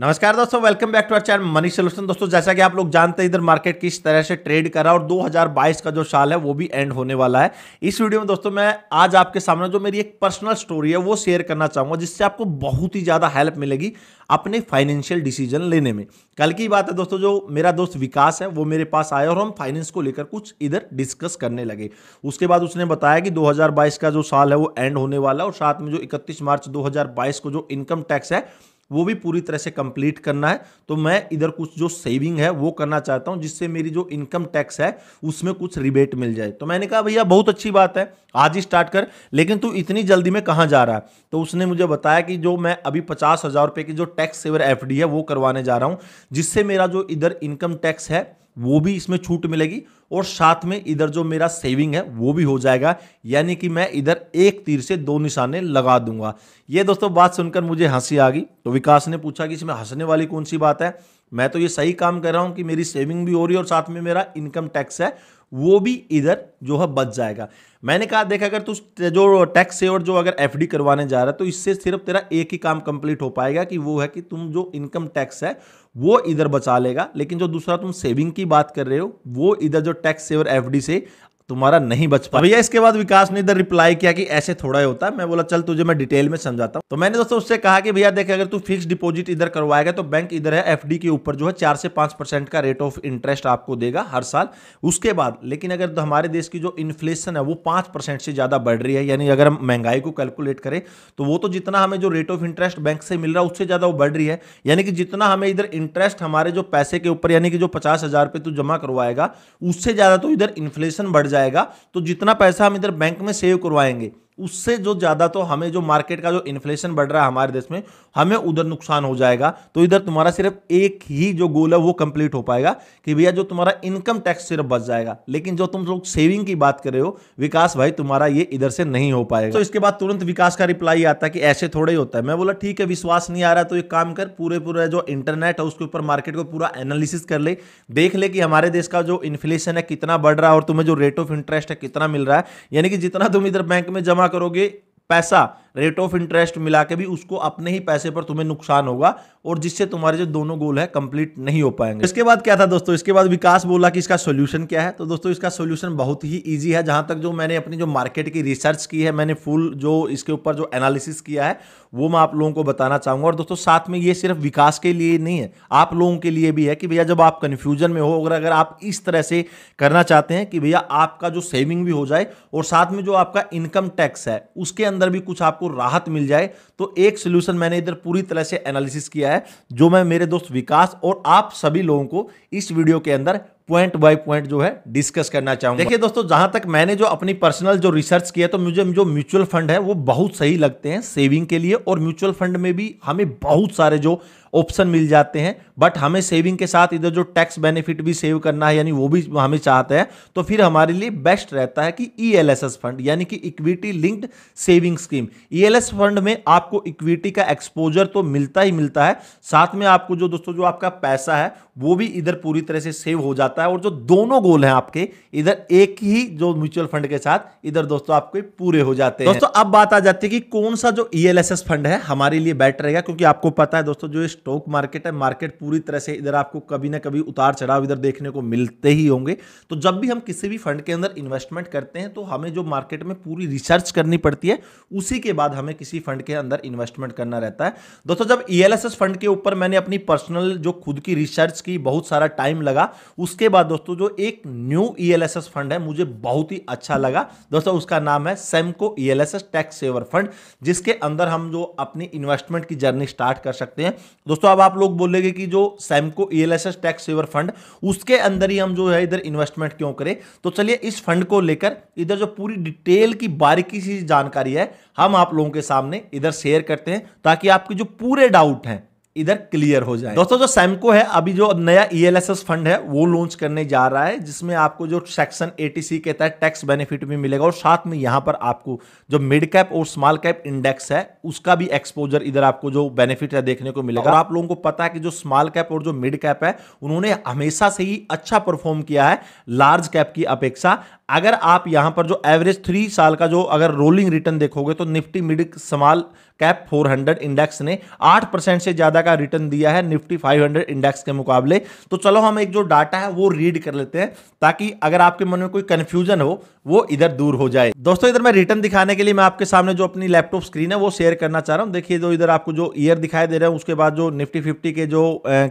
नमस्कार दोस्तों welcome back to our channel money solution दोस्तों जैसा कि आप लोग जानते हैं इधर मार्केट किस तरह से ट्रेड करा और 2022 का जो साल है वो भी एंड होने वाला है इस वीडियो में दोस्तों मैं आज आपके सामने जो मेरी एक पर्सनल स्टोरी है वो शेयर करना चाहूंगा जिससे आपको बहुत ही ज़्यादा हेल्प मिलेगी अपने फाइनेंशियल डिसीजन लेने में कल की बात है दोस्तों जो मेरा दोस्त विकास है वो मेरे पास आया और हम फाइनेंस को लेकर कुछ इधर डिस्कस करने लगे उसके बाद उसने बताया कि 2022 का जो साल है वो एंड होने वाला है और साथ में जो 31 मार्च 2022 को जो इनकम टैक्स है वो भी पूरी तरह से कंप्लीट करना है तो मैं इधर कुछ जो सेविंग है वो करना चाहता हूं जिससे मेरी जो इनकम टैक्स है उसमें कुछ रिबेट मिल जाए तो मैंने कहा भैया बहुत अच्छी बात है आज ही स्टार्ट कर लेकिन तू इतनी जल्दी में कहाँ जा रहा है तो उसने मुझे बताया कि जो मैं अभी पचास हज़ार रुपये की जो टैक्स सेवर एफ है वो करवाने जा रहा हूँ जिससे मेरा जो इधर इनकम टैक्स है वो भी इसमें छूट मिलेगी और साथ में इधर जो मेरा सेविंग है वो भी हो जाएगा यानी कि मैं इधर एक तीर से दो निशाने लगा दूंगा ये दोस्तों बात सुनकर मुझे हंसी आ गई तो विकास ने पूछा कि इसमें हंसने वाली कौन सी बात है मैं तो ये सही काम कर रहा हूँ कि मेरी सेविंग भी हो रही है और साथ में मेरा इनकम टैक्स है वो भी इधर जो है बच जाएगा मैंने कहा देख अगर तू जो टैक्स सेवर जो अगर एफडी करवाने जा रहा है तो इससे सिर्फ तेरा एक ही काम कंप्लीट हो पाएगा कि वो है कि तुम जो इनकम टैक्स है वो इधर बचा लेगा लेकिन जो दूसरा तुम सेविंग की बात कर रहे हो वो इधर जो टैक्स सेवर एफडी से तुम्हारा नहीं बच पा तो भैया इसके बाद विकास ने इधर रिप्लाई किया कि ऐसे थोड़ा ही होता है मैं बोला चल तुझे मैं डिटेल में समझाता हूँ तो मैंने दोस्तों उससे कहा कि भैया देख अगर तू फिक्स डिपॉजिट इधर करवाएगा तो बैंक इधर है एफ के ऊपर जो है चार से पांच परसेंट का रेट ऑफ इंटरेस्ट आपको देगा हर साल उसके बाद लेकिन अगर तो हमारे देश की जो इन्फ्लेशन है वो पांच से ज्यादा बढ़ रही है यानी अगर हम महंगाई को कैलकुलेट करें तो वो तो जितना हमें जो रेट ऑफ इंटरेस्ट बैंक से मिल रहा है उससे ज्यादा वो बढ़ रही है यानी कि जितना हमें इधर इंटरेस्ट हमारे जो पैसे के ऊपर यानी कि जो पचास हजार तू जमा करवाएगा उससे ज्यादा तो इधर इन्फ्लेशन बढ़ जाए जाएगा तो जितना पैसा हम इधर बैंक में सेव करवाएंगे उससे जो ज़्यादा तो हमें जो मार्केट का जो इन्फ्लेशन बढ़ रहा है हमारे देश में हमें उधर नुकसान हो जाएगा तो इधर तुम्हारा सिर्फ एक ही जो गोल है वो कंप्लीट हो पाएगा कि भैया जो तुम्हारा इनकम टैक्स सिर्फ बच जाएगा लेकिन जो तुम लोग सेविंग की बात कर रहे हो विकास भाई तुम्हारा ये इधर से नहीं हो पाएगा तो इसके बाद तुरंत विकास का रिप्लाई आता है कि ऐसे थोड़ा ही होता है मैं बोला ठीक है विश्वास नहीं आ रहा तो एक काम कर पूरे पूरे जो इंटरनेट है उसके ऊपर मार्केट को पूरा एनालिसिस कर ले देख ले कि हमारे देश का जो इन्फ्लेशन है कितना बढ़ रहा है और तुम्हें जो रेट ऑफ इंटरेस्ट है कितना मिल रहा है यानी कि जितना तुम इधर बैंक में जमा करोगे पैसा रेट ऑफ इंटरेस्ट मिला के भी उसको अपने ही पैसे पर तुम्हें नुकसान होगा और जिससे तुम्हारे जो दोनों गोल है कंप्लीट नहीं हो पाएंगे इसके बाद क्या था दोस्तों इसके बाद विकास बोला कि इसका सोल्यूशन क्या है तो दोस्तों इसका सोल्यूशन बहुत ही ईजी है जहां तक जो मैंने अपनी जो मार्केट की रिसर्च की है मैंने फुल जो इसके ऊपर जो एनालिसिस किया है वो मैं आप लोगों को बताना चाहूंगा और दोस्तों साथ में ये सिर्फ विकास के लिए नहीं है आप लोगों के लिए भी है कि भैया जब आप कन्फ्यूजन में हो अगर अगर आप इस तरह से करना चाहते हैं कि भैया आपका जो सेविंग भी हो जाए और साथ में जो आपका इनकम टैक्स है उसके अंदर अंदर भी कुछ आपको राहत मिल जाए तो एक सोल्यूशन मैंने इधर पूरी तरह से एनालिसिस किया है जो मैं मेरे दोस्त विकास और आप सभी लोगों को इस वीडियो के अंदर पॉइंट बाय पॉइंट जो है डिस्कस करना चाहूंगा देखिए दोस्तों जहां तक मैंने जो अपनी पर्सनल जो रिसर्च किया तो मुझे जो म्यूचुअल फंड है वो बहुत सही लगते हैं सेविंग के लिए और म्यूचुअल फंड में भी हमें बहुत सारे जो ऑप्शन मिल जाते हैं बट हमें सेविंग के साथ इधर जो टैक्स बेनिफिट भी सेव करना है यानी वो भी हमें चाहते हैं तो फिर हमारे लिए बेस्ट रहता है कि ई e फंड यानी कि equity linked saving scheme E fund में आपको इक्विटी का एक्सपोजर तो मिलता ही मिलता है साथ में आपको जो दोस्तों जो आपका पैसा है वो भी इधर पूरी तरह से सेव हो जाता है और जो दोनों गोल हैं आपके इधर एक ही जो म्यूचुअल फंड के साथ इधर दोस्तों आपके पूरे हो जाते हैं दोस्तों अब बात आ जाती है कि कौन सा जो ई e फंड है हमारे लिए बेटर रहेगा क्योंकि आपको पता है दोस्तों जो स्टॉक मार्केट है मार्केट पूरी तरह से इधर आपको कभी ना कभी उतार चढ़ाव इधर देखने को मिलते ही होंगे तो जब भी हम किसी भी फंड के अंदर इन्वेस्टमेंट करते हैं तो हमें जो मार्केट में पूरी रिसर्च करनी पड़ती है उसी के बाद हमें किसी फंड के अंदर इन्वेस्टमेंट करना रहता है दोस्तों जब ई e फंड के ऊपर मैंने अपनी पर्सनल जो खुद की रिसर्च की बहुत सारा टाइम लगा उसके बाद दोस्तों जो एक न्यू ई e फंड है मुझे बहुत ही अच्छा लगा दोस्तों उसका नाम है Samco E tax saver fund जिसके अंदर हम जो अपनी इन्वेस्टमेंट की जर्नी स्टार्ट कर सकते हैं दोस्तों अब आप लोग बोलेंगे कि जो जो Samco E tax saver fund उसके अंदर ही हम जो है इधर इन्वेस्टमेंट क्यों करें तो चलिए इस फंड को लेकर इधर जो पूरी डिटेल की बारीकी सी जानकारी है हम आप लोगों के सामने इधर शेयर करते हैं ताकि आपके जो पूरे डाउट हैं इधर क्लियर हो जाए दोस्तों जो सैमको है अभी जो नया ईएलएसएस e फंड है वो लॉन्च करने जा रहा है जिसमें आपको जो सेक्शन एटीसी के तहत टैक्स बेनिफिट भी मिलेगा और साथ में यहां पर आपको जो मिड कैप और स्मॉल कैप इंडेक्स है उसका भी एक्सपोजर इधर आपको जो बेनिफिट है देखने को मिलेगा और आप लोगों को पता है कि जो स्मॉल कैप और जो मिड कैप है उन्होंने हमेशा से ही अच्छा परफॉर्म किया है लार्ज कैप की अपेक्षा अगर आप यहां पर जो एवरेज थ्री साल का जो अगर रोलिंग रिटर्न देखोगे तो Nifty mid small cap 400 index ने 8 परसेंट से ज़्यादा का रिटर्न दिया है निफ्टी 500 इंडेक्स के मुकाबले तो चलो हम एक जो डाटा है वो रीड कर लेते हैं ताकि अगर आपके मन में कोई कंफ्यूजन हो वो इधर दूर हो जाए दोस्तों इधर मैं रिटर्न दिखाने के लिए मैं आपके सामने जो अपनी लैपटॉप स्क्रीन है वो शेयर करना चाह रहा हूँ देखिए जो इधर आपको जो ईयर दिखाई दे रहा है उसके बाद जो निफ्टी फिफ्टी के जो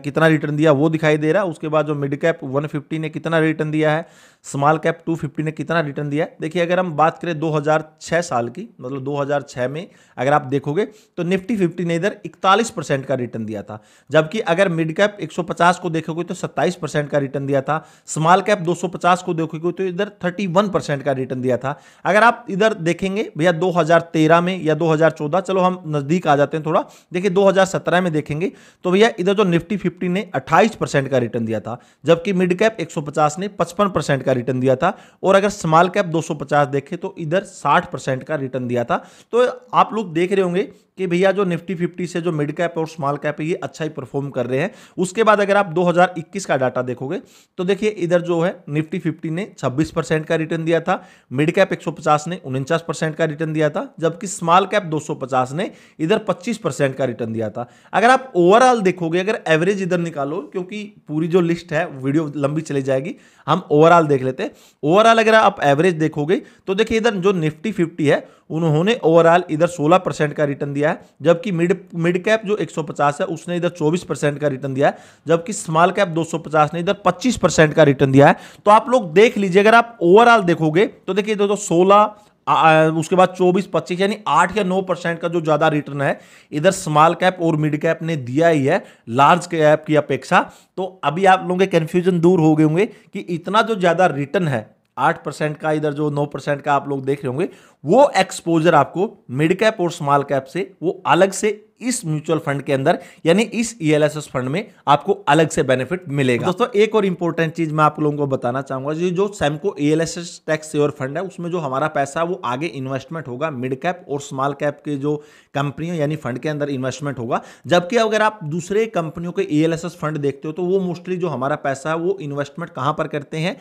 कितना रिटर्न दिया वो दिखाई दे रहा है उसके बाद जो मिड कैप वन ने कितना रिटर्न दिया है स्मॉल कैप 250 ने कितना रिटर्न दिया देखिए अगर हम बात करें 2006 साल की मतलब 2006 में अगर आप देखोगे तो निफ्टी 50 ने इधर 41 परसेंट का रिटर्न दिया था जबकि अगर मिड कैप 150 को देखोगे तो 27 परसेंट का रिटर्न दिया था स्मॉल कैप 250 को देखोगे तो इधर 31 परसेंट का रिटर्न दिया था अगर आप इधर देखेंगे भैया दो में या दो चलो हम नज़दीक आ जाते हैं थोड़ा देखिए दो में देखेंगे तो भैया इधर जो निफ्टी फिफ्टी ने अट्ठाईस का रिटर्न दिया था जबकि मिड कैप एक ने पचपन का रिटर्न दिया था और अगर स्मॉल कैप 250 देखें तो इधर 60 परसेंट का रिटर्न दिया था तो आप लोग देख रहे होंगे कि भैया जो निफ्टी फिफ्टी से जो मिड कैप और स्मॉल कैप है ये अच्छा ही परफॉर्म कर रहे हैं उसके बाद अगर आप 2021 का डाटा देखोगे तो देखिए इधर जो है निफ्टी फिफ्टी ने 26 परसेंट का रिटर्न दिया था मिड कैप 150 ने उनचास परसेंट का रिटर्न दिया था जबकि स्मॉल कैप 250 ने इधर 25 परसेंट का रिटर्न दिया था अगर आप ओवरऑल देखोगे अगर एवरेज इधर निकालो क्योंकि पूरी जो लिस्ट है वीडियो लंबी चली जाएगी हम ओवरऑल देख लेते हैं ओवरऑल अगर आप एवरेज देखोगे तो देखिए इधर जो निफ्टी फिफ्टी है उन्होंने ओवरऑल इधर सोलह का रिटर्न दिया दिया है जबकि मिड मिड कैप जो 150 है उसने इधर 24 परसेंट का रिटर्न दिया है जबकि स्मॉल कैप 250 ने इधर 25 परसेंट का रिटर्न दिया है तो आप लोग देख लीजिए अगर आप ओवरऑल देखोगे तो देखिए दोस्तों सोलह उसके बाद 24, 25 यानी 8 या 9 परसेंट का जो ज़्यादा रिटर्न है इधर स्मॉल कैप और मिड कैप ने दिया ही है लार्ज कैप की अपेक्षा तो अभी आप लोगों के कंफ्यूजन दूर हो गए होंगे कि इतना जो ज़्यादा रिटर्न है आठ परसेंट का इधर जो नौ परसेंट का आप लोग देख रहे होंगे वो एक्सपोजर आपको मिड कैप और स्मॉल कैप से वो अलग से इस म्यूचुअल फंड के अंदर यानी इस ईएलएसएस e फंड में आपको अलग से बेनिफिट मिलेगा दोस्तों एक और इंपॉर्टेंट चीज मैं आप लोगों को बताना चाहूंगा जो जो Samco ELSS tax saver fund है उसमें जो हमारा पैसा वो आगे इन्वेस्टमेंट होगा मिड कैप और स्मॉल कैप के जो कंपनियों यानी फंड के अंदर इन्वेस्टमेंट होगा जबकि अगर आप दूसरे कंपनियों के ईएलएसएस e फंड देखते हो तो वो मोस्टली जो हमारा पैसा है वो इन्वेस्टमेंट कहां पर करते हैं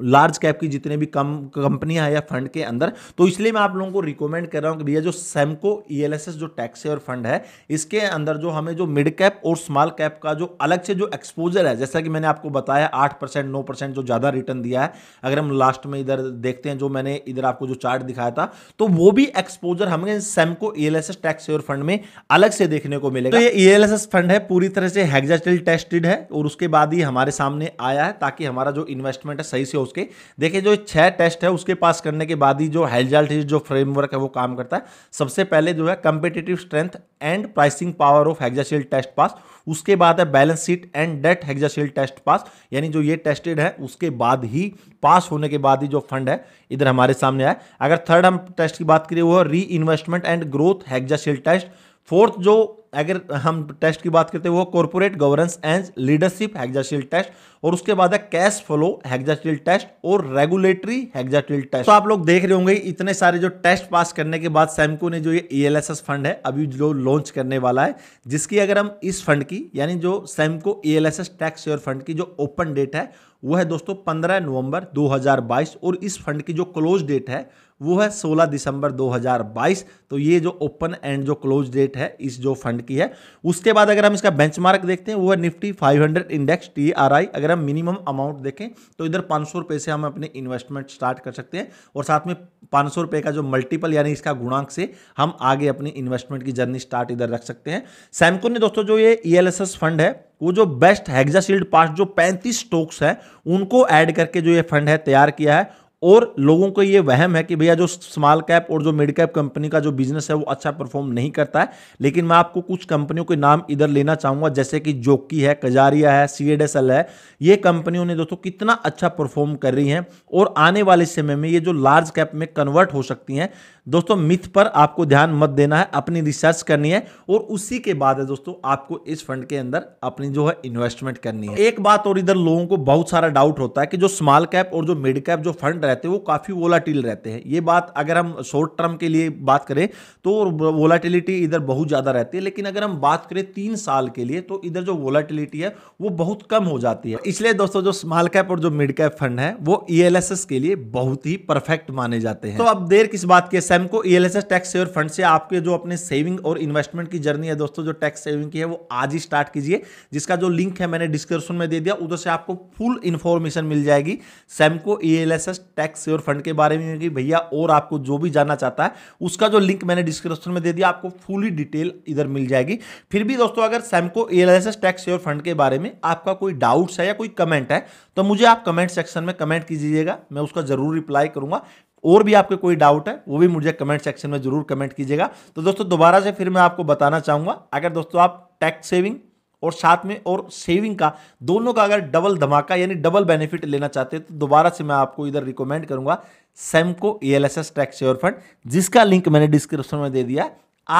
लार्ज कैप की जितने भी कम कंपनियां हैं या फंड के अंदर तो इसलिए मैं आप लोगों को रिकमेंड कर रहा हूं कि भैया जो सेमको ईएलएसएस e जो टैक्स और फंड है इसके अंदर जो हमें जो मिड कैप और स्मॉल कैप का जो अलग से जो एक्सपोजर है जैसा कि मैंने आपको बताया आठ परसेंट नौ परसेंट जो ज़्यादा रिटर्न दिया है अगर हम लास्ट में इधर देखते हैं जो मैंने इधर आपको जो चार्ट दिखाया था तो वो भी एक्सपोजर हमें सेमको ई टैक्स और फंड में अलग से देखने को मिलेगा तो ये ई e फंड है पूरी तरह से हैगजाटिल टेस्टेड है और उसके बाद ही हमारे सामने आया है ताकि हमारा जो इन्वेस्टमेंट है सही से है उसके देखिए जो छह टेस्ट है उसके पास करने के बाद ही जो हेल्जाल्ट जो फ्रेमवर्क है वो काम करता है सबसे पहले जो है competitive strength and pricing power of hexashield test pass उसके बाद है balance sheet and debt hexashield test pass यानी जो ये टेस्टेड है उसके बाद ही पास होने के बाद ही जो फंड है इधर हमारे सामने आया अगर थर्ड हम टेस्ट की बात करें वो है reinvestment and growth hexashield test fourth जो अगर हम टेस्ट की बात करते हैं वो corporate governance and leadership hexashield test और उसके बाद है कैश फ्लो हेक्जाटिल टेस्ट और रेगुलेटरी हेक्जाटिल टेस्ट तो आप लोग देख रहे होंगे इतने सारे जो टेस्ट पास करने के बाद सैमको ने जो ये ई फंड है अभी जो लॉन्च करने वाला है जिसकी अगर हम इस फंड की यानी जो Samco E tax saver fund की जो ओपन डेट है वो है दोस्तों 15 नवंबर 2022 और इस फंड की जो क्लोज डेट है वो है 16 दिसंबर 2022 तो ये जो ओपन एंड जो क्लोज डेट है इस जो फंड की है उसके बाद अगर हम इसका बेंचमार्क देखते हैं वो है निफ्टी 500 इंडेक्स टी अगर मेरा मिनिमम अमाउंट देखें तो इधर पाँच सौ रुपये से हम अपने इन्वेस्टमेंट स्टार्ट कर सकते हैं और साथ में पाँच सौ रुपये का जो मल्टीपल यानी इसका गुणांक से हम आगे अपनी इन्वेस्टमेंट की जर्नी स्टार्ट इधर रख सकते हैं सैमको ने दोस्तों जो ये ई e फंड है वो जो बेस्ट हैग्जाशील्ड पास जो पैंतीस स्टॉक्स है उनको ऐड करके जो ये फंड है तैयार किया है और लोगों को ये वहम है कि भैया जो स्मॉल कैप और जो मिड कैप कंपनी का जो बिजनेस है वो अच्छा परफॉर्म नहीं करता है लेकिन मैं आपको कुछ कंपनियों के नाम इधर लेना चाहूँगा जैसे कि जोकी है कजारिया है सी है ये कंपनियों ने दोस्तों कितना अच्छा परफॉर्म कर रही हैं और आने वाले समय में ये जो लार्ज कैप में कन्वर्ट हो सकती हैं दोस्तों मिथ पर आपको ध्यान मत देना है अपनी रिसर्च करनी है और उसी के बाद है दोस्तों आपको इस फंड के अंदर अपनी जो है इन्वेस्टमेंट करनी है एक बात और इधर लोगों को बहुत सारा डाउट होता है कि जो स्मॉल कैप और जो मिड कैप जो फंड रहते हैं वो काफी वोलाटिल रहते हैं ये बात अगर हम शॉर्ट टर्म के लिए बात करें तो वोलाटिलिटी इधर बहुत ज्यादा रहती है लेकिन अगर हम बात करें तीन साल के लिए तो इधर जो वोलाटिलिटी है वो बहुत कम हो जाती है इसलिए दोस्तों जो स्मॉल कैप और जो मिड कैप फंड है वो ई e के लिए बहुत ही परफेक्ट माने जाते हैं तो अब देर किस बात के Samco E L S S tax saver fund से आपके जो अपने सेविंग और इन्वेस्टमेंट की जर्नी है दोस्तों जो टैक्स सेविंग की है वो आज ही स्टार्ट कीजिए जिसका जो लिंक है मैंने डिस्क्रिप्शन में दे दिया उधर से आपको फुल इन्फॉर्मेशन मिल जाएगी Samco E L S S tax saver fund के बारे में कि भैया और आपको जो भी जानना चाहता है उसका जो लिंक मैंने डिस्क्रिप्शन में दे दिया आपको फुली डिटेल इधर मिल जाएगी फिर भी दोस्तों अगर Samco E L S S tax saver fund के बारे में आपका कोई डाउट्स है या कोई कमेंट है तो मुझे आप कमेंट सेक्शन में कमेंट कीजिएगा मैं उसका जरूर रिप्लाई करूंगा और भी आपके कोई डाउट है वो भी मुझे कमेंट सेक्शन में जरूर कमेंट कीजिएगा तो दोस्तों दोबारा से फिर मैं आपको बताना चाहूंगा अगर दोस्तों आप टैक्स सेविंग और साथ में और सेविंग का दोनों का अगर डबल धमाका यानी डबल बेनिफिट लेना चाहते हैं तो दोबारा से मैं आपको इधर रिकमेंड करूंगा Samco E L S S tax saver fund जिसका लिंक मैंने डिस्क्रिप्शन में दे दिया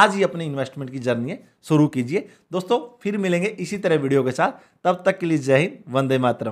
आज ही अपने इन्वेस्टमेंट की जर्नी है शुरू कीजिए दोस्तों फिर मिलेंगे इसी तरह वीडियो के साथ तब तक के लिए जय हिंद वंदे मातरम